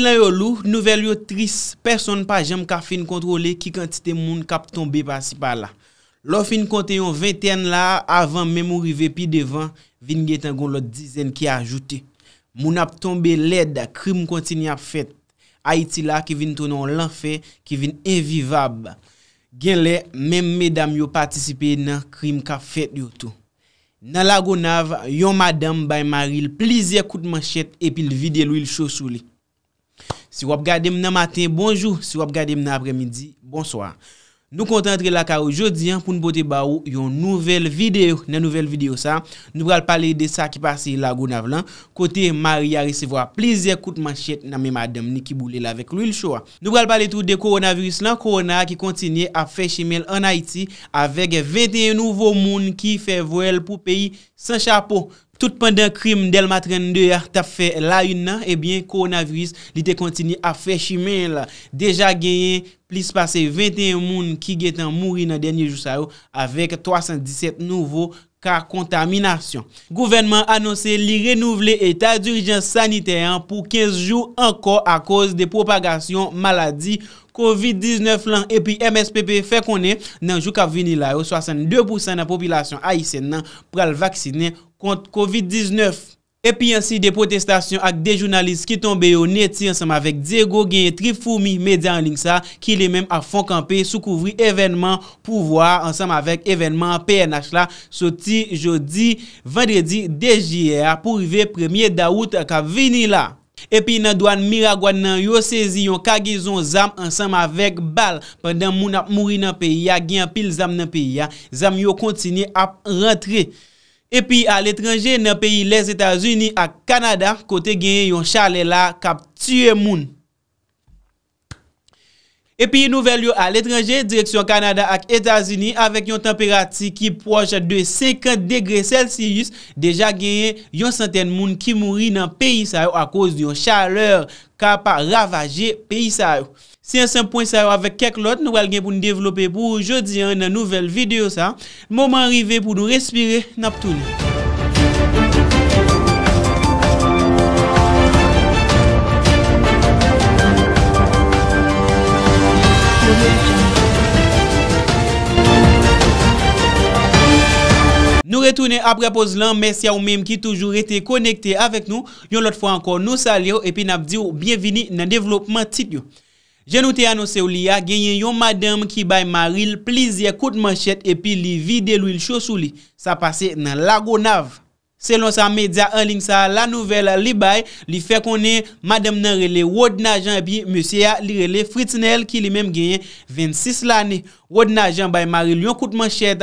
la yo lou nouvel yo tris person pa jem ka fin kontrole ki kantite moun kap tombe pa si pa la lo fin konten yon 21 la avan men mou rive pi devan vin gen tangon lo dizen ki ajoute moun ap tombe led krim konten yon ap fet Haiti la ki vin tonon lanfe ki vin evivab gen le men medam yo patisipe nan krim kap fet yon tou nan la go nav yon madame bay maril plizye kout manchet epil vide lou il chosou li Si wap gade mna maten, bonjou. Si wap gade mna apre midi, bonsoa. Nou kontantre la ka ou jodyan pou nou bote ba ou yon nouvel videyo. Nan nouvel videyo sa, nou bral pale de sa ki pase la gounav lan. Kote mari a resevo a plezier kout manchet nan men madem ni ki boule la vek loul show. Nou bral pale tout de koronavirus lan korona ki kontinye ap feche mel an Haiti avek 21 nouvo moun ki fe vwel pou peyi san chapo. Tout pandan krim del matren deyak ta fe la yun nan, ebyen koronaviris li te kontini a fe chimen la. Deja genyen plis pase 21 moun ki getan mouri nan denye jou sa yo avek 317 nouvo ka kontaminasyon. Gouvenman anonse li renouvle etat dirijen saniteyan pou 15 jou anko a koz de propagasyon maladi. COVID-19 lan epi MSPP fe konen nanjou kap vini la yo 62% nan popilasyon aisen nan pral vaksine kont COVID-19. Epi ansi de protestasyon ak de jounalist ki tombe yo neti ansam avek Diego genye trifoumi media anling sa ki le menm a fon kampe soukouvri evenman pou vwa ansam avek evenman PNH la soti jodi vendredi de jyer apourive premye daout kap vini la. Epi nan doan miragwa nan yo sezi yon kagizon zam ansam avek bal. Pendan moun ap mouri nan peyi ya, gyan pil zam nan peyi ya, zam yo kontine ap rentre. Epi al etranje nan peyi les Etasuni ak Kanada, kote gyan yon chale la kap tue moun. E pi nouvel yo a l'etranje, direksyon Kanada ak Etasini, avek yon temperati ki proj a 2,50 degre celcius, deja genye yon santen moun ki mouri nan peyi sa yo a koz yon chaleur ka pa ravaje peyi sa yo. Si yon sem point sa yo avek keklot, nouvel gen pou nou develope pou oujodi nan nouvel video sa. Moumen rive pou nou respire, nap tou nou. retounen ap repoz lan, mers ya ou mem ki toujou rete konekte avek nou, yon lot fwa ankon nou salye ou, epi nap di ou bienvini nan devlopman tit yo. Je nou te anose ou li a, genyen yon madame ki bay maril, plizye kout manchet epi li vide lou il chosou li. Sa pase nan lago nav. Selon sa medya anling sa la nouvel li bay, li fe konen madame nan rele wad nan jen api mese ya li rele fritnel ki li menm genyen 26 lani. Wad nan jen bay mari li yon kout manchet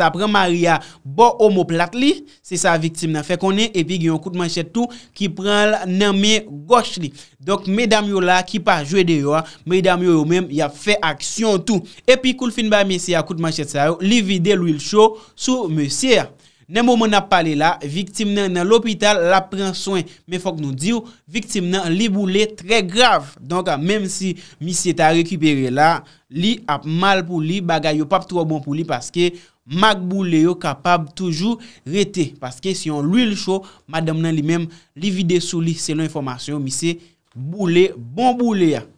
sa apre mari ya bo homo plat li, se sa viktim nan fe konen epi yon kout manchet tou ki pren nan men goch li. Dok medam yo la ki pa jwe de yo, medam yo yo menm ya fe aksyon tou. Epi koul fin bay mese ya kout manchet sa yo, li vide lou il show sou mese ya. Nemo mwen ap pale la, viktim nan l'opital la pren soin. Men fok nou diw, viktim nan li boule tre grav. Donk a, menm si misi eta rekupere la, li ap mal pou li, bagay yo pap tro bon pou li. Paske, mak boule yo kapab toujou rete. Paske, si yon l'uil chou, madam nan li menm li vide sou li. Selon informasyon, misi boule, bon boule ya. Ah.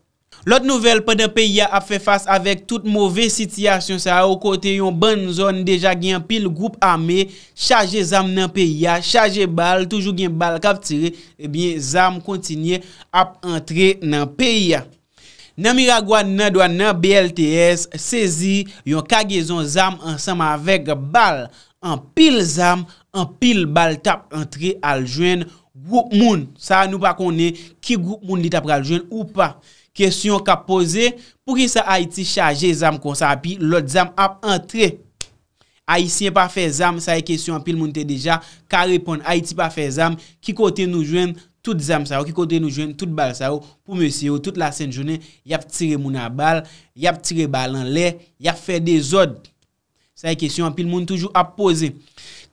Lot nouvel, pa nan PIA ap fe fas avèk tout mouvè sityasyon sa ou kote yon ban zon deja gen pil goup amè, chaje zam nan PIA, chaje bal, toujou gen bal kap tire, ebyen zam kontinye ap antre nan PIA. Nan Miragwa nan doan nan BLTS, sezi yon kagezon zam ansam avèk bal, an pil zam, an pil bal tap antre aljwen goup moun. Sa nou pa konè ki goup moun li tap aljwen ou pa. Kestyon ka pose, pou ki sa Haiti chaje zam kon sa api, lot zam ap entre. Haitien pa fe zam, sa e kestyon api l moun te deja, ka repon Haiti pa fe zam, ki kote nou jwen tout zam sa ou, ki kote nou jwen tout bal sa ou, pou mwese ou, tout la sen jounen, yap tire moun a bal, yap tire bal an le, yap fe de zod. Sa e kestyon api l moun toujou ap pose.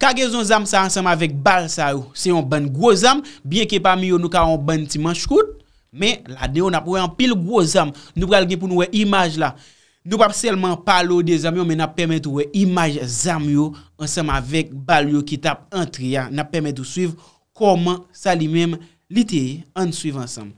Ka gezon zam sa ansam avek bal sa ou, se yon ban gwo zam, bie ke pa mi yon nou ka yon ban ti manchkout. Men, la deyo na pouwe an pil gwo zam, nou pral ge pou nou we imaj la. Nou pap selman palo de zam yo, men na pemet ou we imaj zam yo, ansam avek bal yo ki tap antria, na pemet ou suiv koman sa li mem liti an suiv ansam.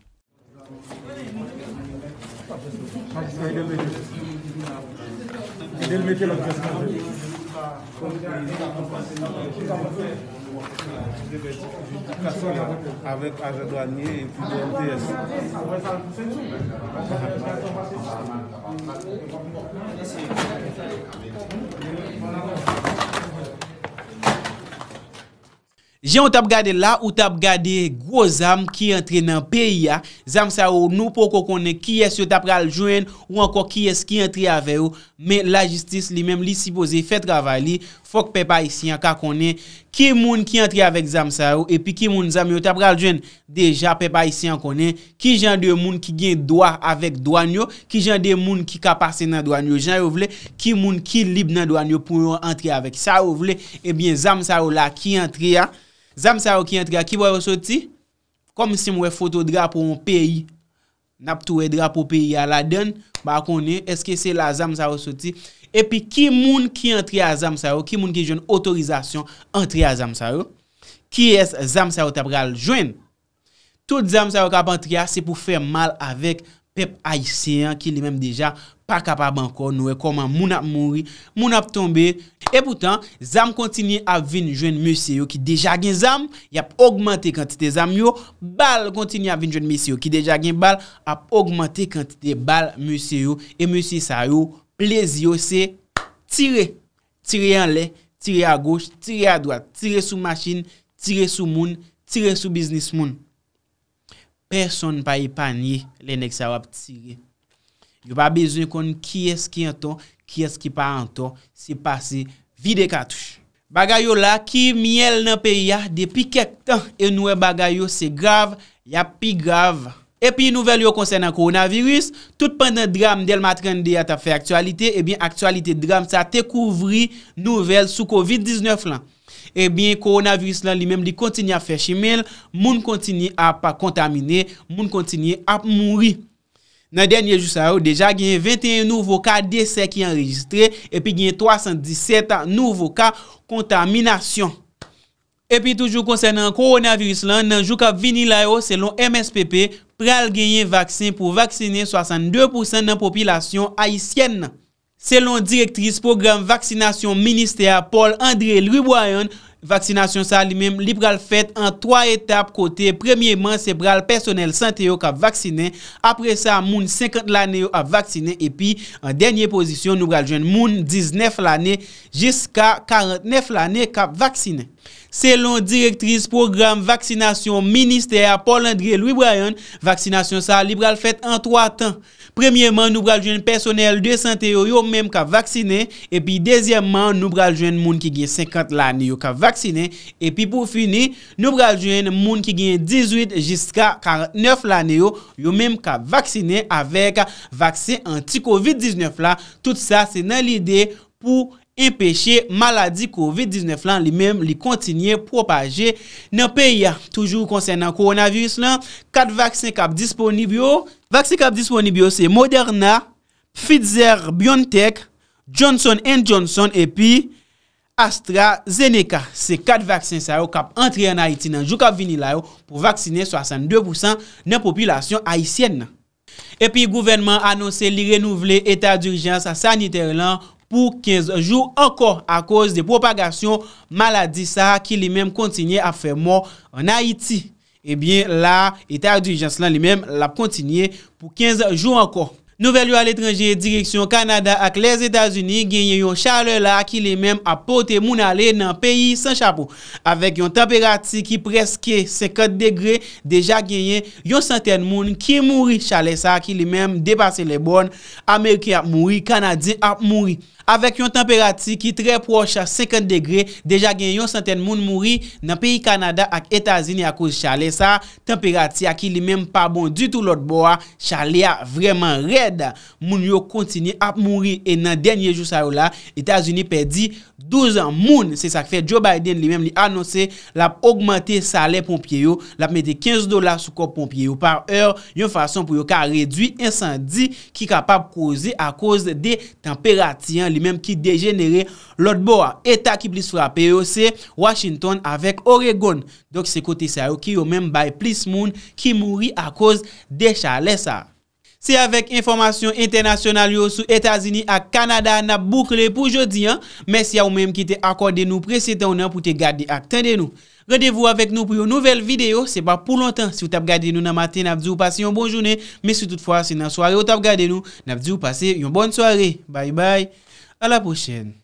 avec Agent Douanier et puis Jan ou tab gade la ou tab gade gwo zam ki entre nan peyi ya. Zam sa ou nou pou ko konen ki es yo tab raljwen ou anko ki es ki entre ave yo. Men la jistis li menm li sipoze fet ravay li. Fok pepa isi an ka konen ki moun ki entre ave zam sa ou. E pi ki moun zam yo tab raljwen deja pepa isi an konen. Ki jan de moun ki gen doa avek doan yo. Ki jan de moun ki kapase nan doan yo. Jan yo vle ki moun ki lib nan doan yo pou yo entre avek. Sa yo vle ebyen zam sa ou la ki entre ya. Zamsarou ki entri a, ki wè resoti? Kom si mwè fotou dra pou mwè peyi? Nap tou wè dra pou peyi a la den? Ba konè, eske se la Zamsarou resoti? Epi ki moun ki entri a Zamsarou? Ki moun ki joun otorizasyon entri a Zamsarou? Ki es Zamsarou tabral joun? Tout Zamsarou kap entri a, se pou fè mal avèk pep ayisyen ki li menm deja pa kapab ankon nou e koman moun ap mounri, moun ap tombe. E poutan, zam kontinye avin jwen mousi yo ki deja gen zam, yap augmente kantite zam yo, bal kontinye avin jwen mousi yo ki deja gen bal, ap augmente kantite bal mousi yo, e mousi sa yo plezi yo se tire, tire anle, tire a goch, tire a dwat, tire sou machin, tire sou moun, tire sou biznis moun. Person pa yi panye le nek sa wap tire. Yo pa bezwen kon ki eski anton, ki eski pa anton, si pase vide katouche. Bagay yo la ki miel nan pe ya depi kek tan e noue bagay yo se grav, ya pi grav. E pi nouvel yo konsen an koronavirus, tout pandan dram del matrande ya ta fe aktualite, e eh bin aktualite dram sa tekouvri nouvel sou covid-19 lan. e bin koronaviris lan li menm li kontinye a fechimel, moun kontinye a pa kontamine, moun kontinye a mounri. Nan denye jou sa yo, deja genye 21 nouvo ka dese ki enregistre, epi genye 317 nouvo ka kontaminasyon. Epi toujou konsen nan koronaviris lan, nan jou ka vinila yo, selon MSPP, pral genye vaksin pou vaksine 62% nan popilasyon ayisyen nan. Selon direktris program vaksinasyon minister Paul-André Louis-Boyen, vaksinasyon sa li mèm li pral fèt an 3 etap kote premye man se pral personel sante yo ka vaksine apre sa moun 50 l ane yo a vaksine epi an denye pozisyon nou pral jen moun 19 l ane jiska 49 l ane ka vaksine. Selon direktriz program vaksinasyon minister Paul-André Louis-Brayen, vaksinasyon sa libra l fèt an 3 tan. Premyèman, nou bral jwen personel de sante yo yo mèm ka vaksine, epi dezyèman, nou bral jwen moun ki gen 50 l ane yo ka vaksine, epi pou fini, nou bral jwen moun ki gen 18 jiska 49 l ane yo yo mèm ka vaksine avèk vaksin anti-Covid-19 la. Tout sa se nan l ide pou... empèche maladi COVID-19 lan li mèm li kontinye propage nan peya. Toujou konsen nan koronavirus lan, kat vaksin kap disponibyo. Vaksin kap disponibyo se Moderna, Pfizer, BioNTech, Johnson & Johnson, epi AstraZeneca. Se kat vaksin sa yo kap antre nan Haiti nan jou kap vinila yo pou vaksine 62% nan populasyon Haitienne. Epi gouvenman anonse li renouvle etat d'urgen sa saniter lan pou 15 jou ankon a koz de propagasyon maladi sa ki li menm kontinye a fe moun an Haiti. Ebyen la, etat dirijans lan li menm la kontinye pou 15 jou ankon. Nouvel yo al etranje, direksyon Kanada ak les Etats-Unis, genye yon chale la ki li menm apote moun ale nan peyi san chapou. Avek yon temperati ki preske 50 degre, deja genye yon santen moun ki mouri chale sa ki li menm depase le bon. Amerike ap mouri, Kanade ap mouri. Avek yon temperati ki tre proche a 50 degre, deja gen yon santen moun mouri nan peyi Kanada ak Etasini a kouz chale. Sa temperati a ki li menm pa bon ditou lot bo a, chale a vreman red. Moun yo kontini ap mouri e nan denye jou sa yo la, Etasini pe di... 12 an moun, se sak fe Joe Biden li mèm li anonse la ap augmente sale pompye yo, la ap mete 15 dola sou kop pompye yo. Par er, yon fason pou yo ka redwi insandi ki kapap kouze a kouze de temperatiyan li mèm ki degenere. Lot bo a eta ki plis frape yo, se Washington avek Oregon. Dok se kote sa yo ki yo mèm bay plis moun ki mouri a kouze de chale sa. Si avèk informasyon internasyonal yo sou Etazini ak Kanada nap boukle pou jodi an, mèsi ya ou mèm ki te akorde nou prese tan ou nan pou te gade ak tan de nou. Redevou avèk nou pou yo nouvel video, se pa pou lontan. Si ou tap gade nou nan matin, nap di ou pase yon bon jounen. Mèsi toutfwa, se nan soare ou tap gade nou, nap di ou pase yon bon soare. Bay bay, a la pochen.